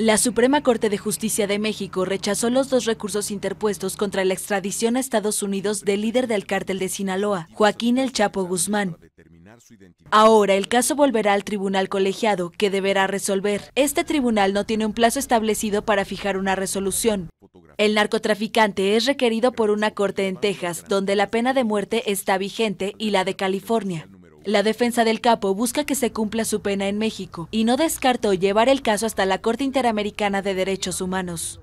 La Suprema Corte de Justicia de México rechazó los dos recursos interpuestos contra la extradición a Estados Unidos del líder del cártel de Sinaloa, Joaquín El Chapo Guzmán. Ahora el caso volverá al tribunal colegiado, que deberá resolver. Este tribunal no tiene un plazo establecido para fijar una resolución. El narcotraficante es requerido por una corte en Texas, donde la pena de muerte está vigente, y la de California. La defensa del capo busca que se cumpla su pena en México y no descartó llevar el caso hasta la Corte Interamericana de Derechos Humanos.